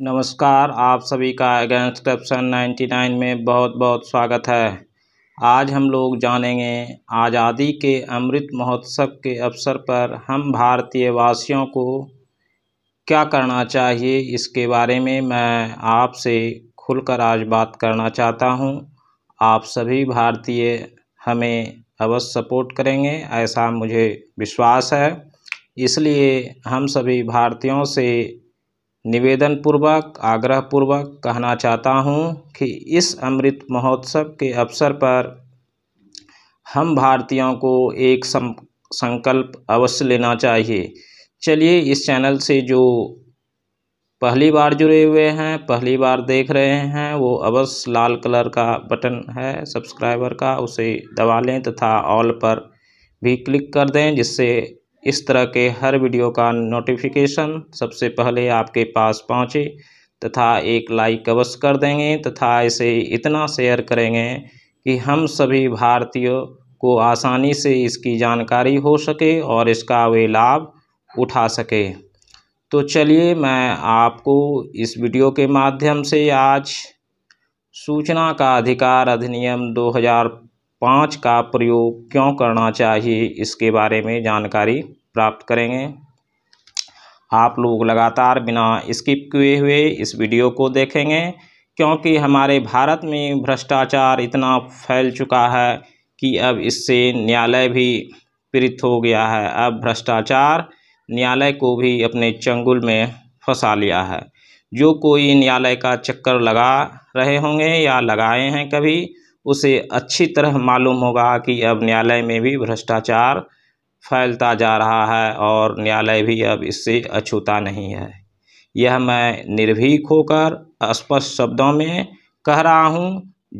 नमस्कार आप सभी का अगेंस्ट करप्शन 99 में बहुत बहुत स्वागत है आज हम लोग जानेंगे आज़ादी के अमृत महोत्सव के अवसर पर हम भारतीय वासियों को क्या करना चाहिए इसके बारे में मैं आपसे खुलकर आज बात करना चाहता हूं आप सभी भारतीय हमें अवश्य सपोर्ट करेंगे ऐसा मुझे विश्वास है इसलिए हम सभी भारतीयों से निवेदनपूर्वक आग्रहपूर्वक कहना चाहता हूँ कि इस अमृत महोत्सव के अवसर पर हम भारतीयों को एक संकल्प अवश्य लेना चाहिए चलिए इस चैनल से जो पहली बार जुड़े हुए हैं पहली बार देख रहे हैं वो अवश्य लाल कलर का बटन है सब्सक्राइबर का उसे दबा लें तथा ऑल पर भी क्लिक कर दें जिससे इस तरह के हर वीडियो का नोटिफिकेशन सबसे पहले आपके पास पहुँचे तथा एक लाइक अवश्य कर देंगे तथा इसे इतना शेयर करेंगे कि हम सभी भारतीयों को आसानी से इसकी जानकारी हो सके और इसका वे लाभ उठा सके तो चलिए मैं आपको इस वीडियो के माध्यम से आज सूचना का अधिकार अधिनियम पाँच का प्रयोग क्यों करना चाहिए इसके बारे में जानकारी प्राप्त करेंगे आप लोग लगातार बिना स्किप किए हुए इस वीडियो को देखेंगे क्योंकि हमारे भारत में भ्रष्टाचार इतना फैल चुका है कि अब इससे न्यायालय भी पीड़ित हो गया है अब भ्रष्टाचार न्यायालय को भी अपने चंगुल में फंसा लिया है जो कोई न्यायालय का चक्कर लगा रहे होंगे या लगाए हैं कभी उसे अच्छी तरह मालूम होगा कि अब न्यायालय में भी भ्रष्टाचार फैलता जा रहा है और न्यायालय भी अब इससे अछूता नहीं है यह मैं निर्भीक होकर स्पष्ट शब्दों में कह रहा हूँ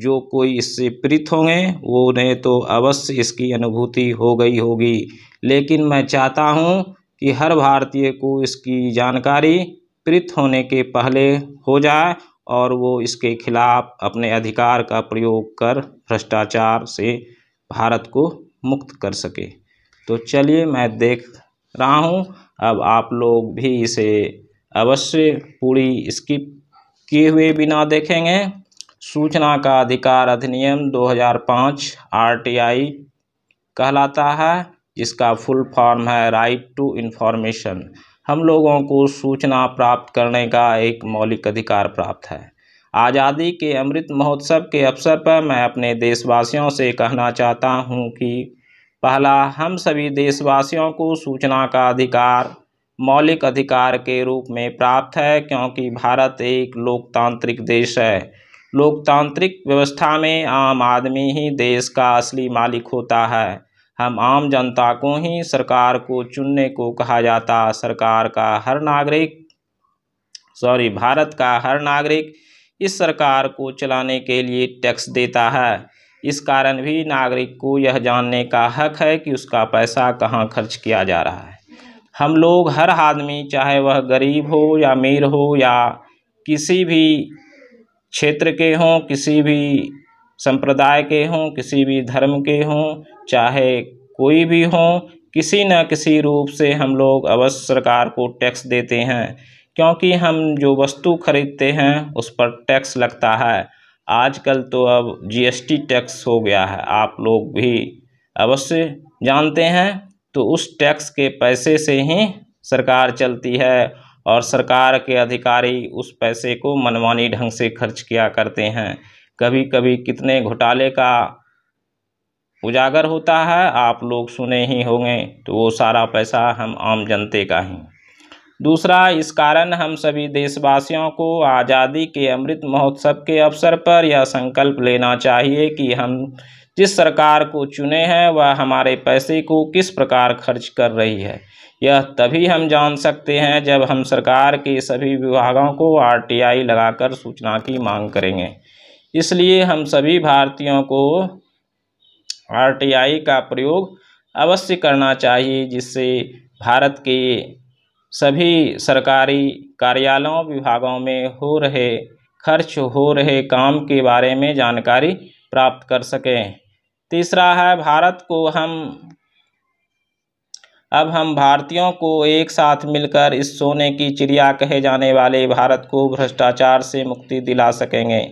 जो कोई इससे प्रीत होंगे वो उन्हें तो अवश्य इसकी अनुभूति हो गई होगी लेकिन मैं चाहता हूँ कि हर भारतीय को इसकी जानकारी प्रीत होने के पहले हो जाए और वो इसके खिलाफ अपने अधिकार का प्रयोग कर भ्रष्टाचार से भारत को मुक्त कर सके तो चलिए मैं देख रहा हूँ अब आप लोग भी इसे अवश्य पूरी स्किप किए हुए बिना देखेंगे सूचना का अधिकार अधिनियम 2005 आरटीआई कहलाता है जिसका फुल फॉर्म है राइट टू इन्फॉर्मेशन हम लोगों को सूचना प्राप्त करने का एक मौलिक अधिकार प्राप्त है आज़ादी के अमृत महोत्सव के अवसर पर मैं अपने देशवासियों से कहना चाहता हूं कि पहला हम सभी देशवासियों को सूचना का अधिकार मौलिक अधिकार के रूप में प्राप्त है क्योंकि भारत एक लोकतांत्रिक देश है लोकतांत्रिक व्यवस्था में आम आदमी ही देश का असली मालिक होता है हम आम जनता को ही सरकार को चुनने को कहा जाता सरकार का हर नागरिक सॉरी भारत का हर नागरिक इस सरकार को चलाने के लिए टैक्स देता है इस कारण भी नागरिक को यह जानने का हक है कि उसका पैसा कहाँ खर्च किया जा रहा है हम लोग हर आदमी चाहे वह गरीब हो या अमीर हो या किसी भी क्षेत्र के हों किसी भी संप्रदाय के हों किसी भी धर्म के हों चाहे कोई भी हो किसी न किसी रूप से हम लोग अवश्य सरकार को टैक्स देते हैं क्योंकि हम जो वस्तु खरीदते हैं उस पर टैक्स लगता है आजकल तो अब जीएसटी टैक्स हो गया है आप लोग भी अवश्य जानते हैं तो उस टैक्स के पैसे से ही सरकार चलती है और सरकार के अधिकारी उस पैसे को मनमानी ढंग से खर्च किया करते हैं कभी कभी कितने घोटाले का उजागर होता है आप लोग सुने ही होंगे तो वो सारा पैसा हम आम जनते का ही दूसरा इस कारण हम सभी देशवासियों को आज़ादी के अमृत महोत्सव के अवसर पर यह संकल्प लेना चाहिए कि हम जिस सरकार को चुने हैं वह हमारे पैसे को किस प्रकार खर्च कर रही है यह तभी हम जान सकते हैं जब हम सरकार के सभी विभागों को आरटीआई लगाकर सूचना की मांग करेंगे इसलिए हम सभी भारतीयों को आरटीआई का प्रयोग अवश्य करना चाहिए जिससे भारत के सभी सरकारी कार्यालयों विभागों में हो रहे खर्च हो रहे काम के बारे में जानकारी प्राप्त कर सकें तीसरा है भारत को हम अब हम भारतीयों को एक साथ मिलकर इस सोने की चिड़िया कहे जाने वाले भारत को भ्रष्टाचार से मुक्ति दिला सकेंगे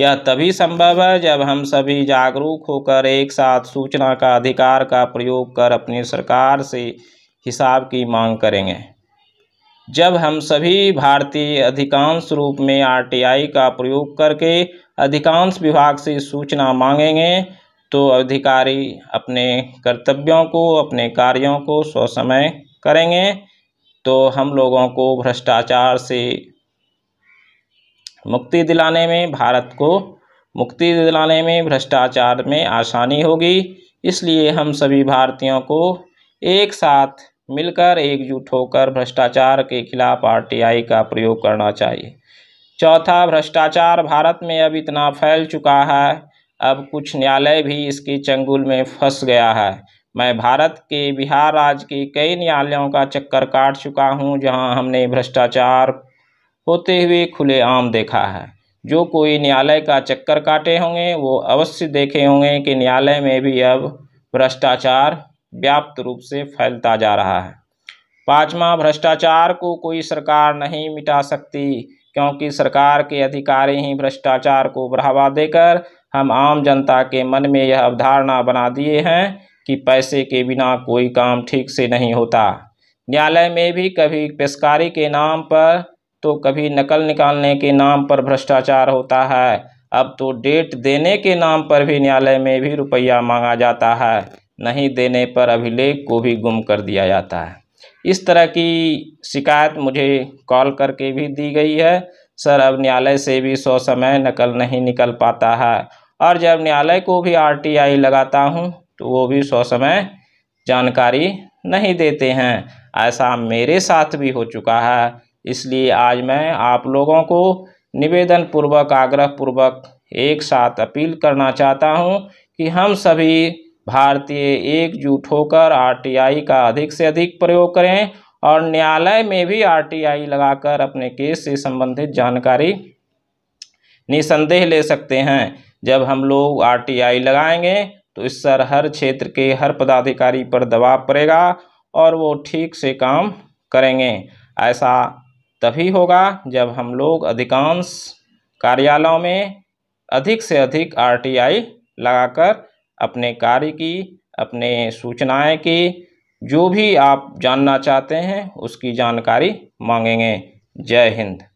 यह तभी संभव है जब हम सभी जागरूक होकर एक साथ सूचना का अधिकार का प्रयोग कर अपनी सरकार से हिसाब की मांग करेंगे जब हम सभी भारतीय अधिकांश रूप में आरटीआई का प्रयोग करके अधिकांश विभाग से सूचना मांगेंगे तो अधिकारी अपने कर्तव्यों को अपने कार्यों को सौसमय करेंगे तो हम लोगों को भ्रष्टाचार से मुक्ति दिलाने में भारत को मुक्ति दिलाने में भ्रष्टाचार में आसानी होगी इसलिए हम सभी भारतीयों को एक साथ मिलकर एकजुट होकर भ्रष्टाचार के खिलाफ आरटीआई का प्रयोग करना चाहिए चौथा भ्रष्टाचार भारत में अब इतना फैल चुका है अब कुछ न्यायालय भी इसके चंगुल में फंस गया है मैं भारत के बिहार राज्य के कई न्यायालयों का चक्कर काट चुका हूं जहां हमने भ्रष्टाचार होते हुए खुलेआम देखा है जो कोई न्यायालय का चक्कर काटे होंगे वो अवश्य देखे होंगे कि न्यायालय में भी अब भ्रष्टाचार व्याप्त रूप से फैलता जा रहा है पाँचवा भ्रष्टाचार को कोई सरकार नहीं मिटा सकती क्योंकि सरकार के अधिकारी ही भ्रष्टाचार को बढ़ावा देकर हम आम जनता के मन में यह अवधारणा बना दिए हैं कि पैसे के बिना कोई काम ठीक से नहीं होता न्यायालय में भी कभी पेशकारी के नाम पर तो कभी नकल निकालने के नाम पर भ्रष्टाचार होता है अब तो डेट देने के नाम पर भी न्यायालय में भी रुपया मांगा जाता है नहीं देने पर अभिलेख को भी गुम कर दिया जाता है इस तरह की शिकायत मुझे कॉल करके भी दी गई है सर अब न्यायालय से भी सौ समय नकल नहीं निकल पाता है और जब न्यायालय को भी आरटीआई लगाता हूँ तो वो भी सौ समय जानकारी नहीं देते हैं ऐसा मेरे साथ भी हो चुका है इसलिए आज मैं आप लोगों को निवेदन पूर्वक आग्रह पूर्वक एक साथ अपील करना चाहता हूं कि हम सभी भारतीय एकजुट होकर आरटीआई का अधिक से अधिक प्रयोग करें और न्यायालय में भी आरटीआई लगाकर अपने केस से संबंधित जानकारी निसंदेह ले सकते हैं जब हम लोग आरटीआई लगाएंगे तो इस सर हर क्षेत्र के हर पदाधिकारी पर दबाव पड़ेगा और वो ठीक से काम करेंगे ऐसा तभी होगा जब हम लोग अधिकांश कार्यालयों में अधिक से अधिक आरटीआई लगाकर अपने कार्य की अपने सूचनाएं की जो भी आप जानना चाहते हैं उसकी जानकारी मांगेंगे जय हिंद